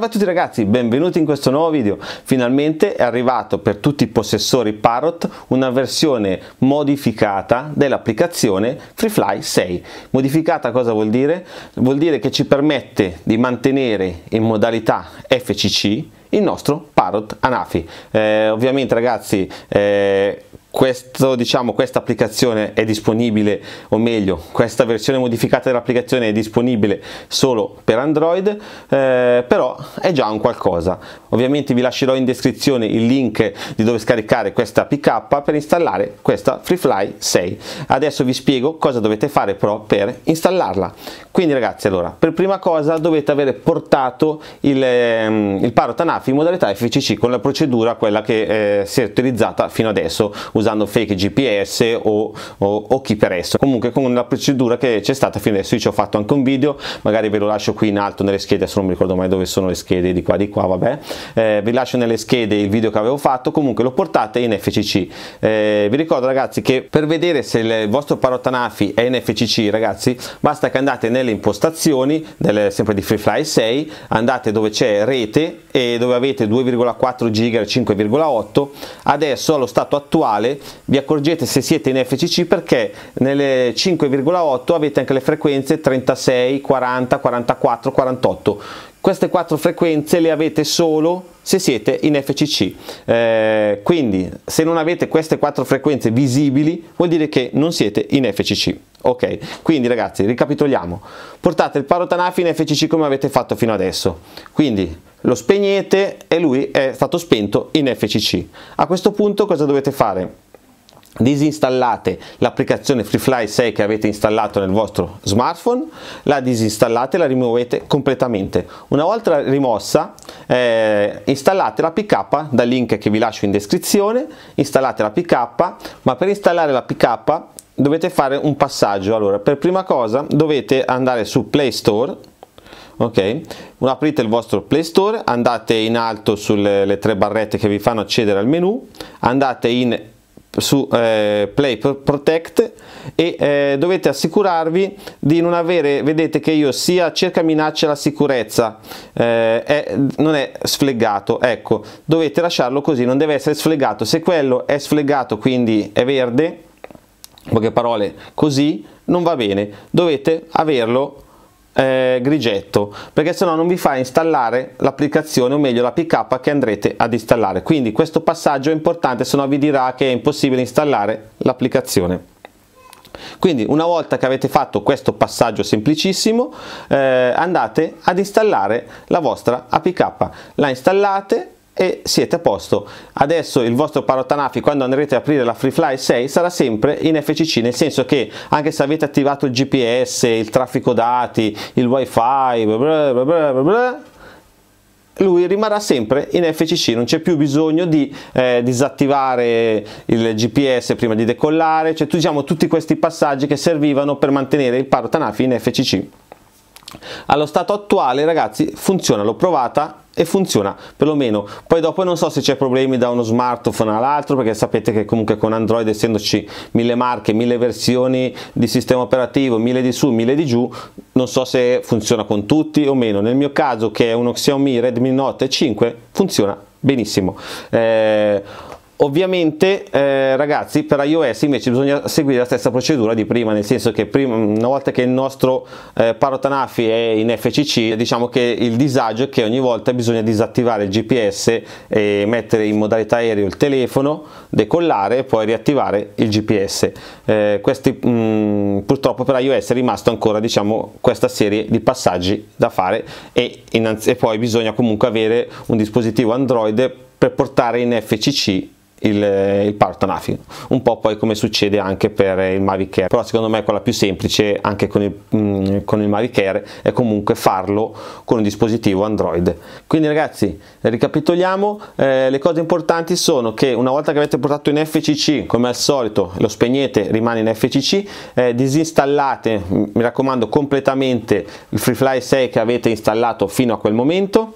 Salve a tutti ragazzi, benvenuti in questo nuovo video. Finalmente è arrivato per tutti i possessori Parrot una versione modificata dell'applicazione FreeFly 6. Modificata cosa vuol dire? Vuol dire che ci permette di mantenere in modalità FCC il nostro Parrot Anafi. Eh, ovviamente ragazzi... Eh, questo, diciamo, questa applicazione è disponibile, o meglio, questa versione modificata dell'applicazione è disponibile solo per Android, eh, però è già un qualcosa. Ovviamente vi lascerò in descrizione il link di dove scaricare questa PK per installare questa FreeFly 6. Adesso vi spiego cosa dovete fare però per installarla. Quindi ragazzi, allora, per prima cosa dovete avere portato il, ehm, il paro Tanafi in modalità FCC con la procedura quella che eh, si è utilizzata fino adesso usando fake GPS o, o, o chi per esso. Comunque con la procedura che c'è stata fino adesso io ci ho fatto anche un video, magari ve lo lascio qui in alto nelle schede, adesso non mi ricordo mai dove sono le schede di qua di qua, vabbè, eh, vi lascio nelle schede il video che avevo fatto, comunque lo portate in FCC. Eh, vi ricordo ragazzi che per vedere se il vostro parottanafi è in FCC ragazzi basta che andate nelle impostazioni del, sempre di FreeFly 6, andate dove c'è rete e dove avete 2,4 giga 5,8, adesso allo stato attuale vi accorgete se siete in FCC perché nelle 5,8 avete anche le frequenze 36, 40, 44, 48 queste quattro frequenze le avete solo se siete in FCC eh, quindi se non avete queste quattro frequenze visibili vuol dire che non siete in FCC Ok, quindi ragazzi, ricapitoliamo. Portate il parotanafine FCC come avete fatto fino adesso. Quindi lo spegnete e lui è stato spento in FCC. A questo punto cosa dovete fare? disinstallate l'applicazione FreeFly 6 che avete installato nel vostro smartphone, la disinstallate e la rimuovete completamente. Una volta rimossa eh, installate la pk dal link che vi lascio in descrizione, installate la pk, ma per installare la pk dovete fare un passaggio. Allora, per prima cosa dovete andare su Play Store, ok? Aprite il vostro Play Store, andate in alto sulle tre barrette che vi fanno accedere al menu, andate in su eh, Play Protect e eh, dovete assicurarvi di non avere, vedete che io sia cerca minaccia la sicurezza, eh, è, non è sflegato, ecco, dovete lasciarlo così, non deve essere sflegato, se quello è sflegato quindi è verde, poche parole così non va bene dovete averlo eh, grigetto perché se no non vi fa installare l'applicazione o meglio la pk che andrete ad installare quindi questo passaggio è importante se no vi dirà che è impossibile installare l'applicazione quindi una volta che avete fatto questo passaggio semplicissimo eh, andate ad installare la vostra apk la installate e siete a posto. Adesso il vostro Parotanafi quando andrete ad aprire la FreeFly 6 sarà sempre in FCC, nel senso che anche se avete attivato il GPS, il traffico dati, il wifi, bla bla bla lui rimarrà sempre in FCC, non c'è più bisogno di eh, disattivare il GPS prima di decollare, cioè diciamo tutti questi passaggi che servivano per mantenere il Parotanafi in FCC. Allo stato attuale ragazzi funziona, l'ho provata, e funziona perlomeno poi dopo non so se c'è problemi da uno smartphone all'altro perché sapete che comunque con Android essendoci mille marche mille versioni di sistema operativo mille di su mille di giù non so se funziona con tutti o meno nel mio caso che è uno Xiaomi Redmi Note 5 funziona benissimo eh, Ovviamente eh, ragazzi per iOS invece bisogna seguire la stessa procedura di prima, nel senso che prima, una volta che il nostro eh, Parotanafi è in FCC diciamo che il disagio è che ogni volta bisogna disattivare il GPS e mettere in modalità aereo il telefono, decollare e poi riattivare il GPS. Eh, questi, mh, mm, purtroppo per iOS è rimasto ancora diciamo, questa serie di passaggi da fare e, e poi bisogna comunque avere un dispositivo Android per portare in FCC il, eh, il power Tanafi, un po' poi come succede anche per il Mavic Air, però secondo me quella più semplice anche con il, mm, con il Mavic Air è comunque farlo con un dispositivo Android. Quindi ragazzi, ricapitoliamo, eh, le cose importanti sono che una volta che avete portato in FCC, come al solito, lo spegnete, rimane in FCC, eh, disinstallate, mi raccomando, completamente il FreeFly 6 che avete installato fino a quel momento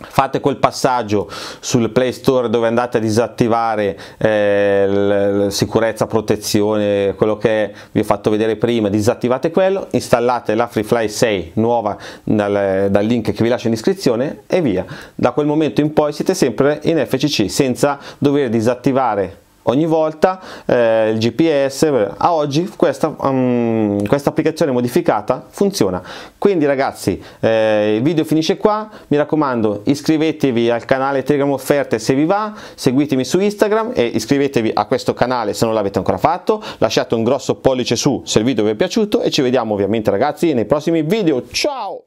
fate quel passaggio sul Play Store dove andate a disattivare eh, sicurezza, protezione, quello che vi ho fatto vedere prima, disattivate quello, installate la FreeFly 6 nuova dal, dal, link che vi lascio in descrizione e via. Da quel momento in poi siete sempre in FCC senza dover disattivare ogni volta eh, il GPS. Eh, a oggi questa, um, questa applicazione modificata funziona. Quindi ragazzi eh, il video finisce qua, mi raccomando iscrivetevi al canale Telegram Offerte se vi va, seguitemi su Instagram e iscrivetevi a questo canale se non l'avete ancora fatto, lasciate un grosso pollice su se il video vi è piaciuto e ci vediamo ovviamente ragazzi nei prossimi video. Ciao!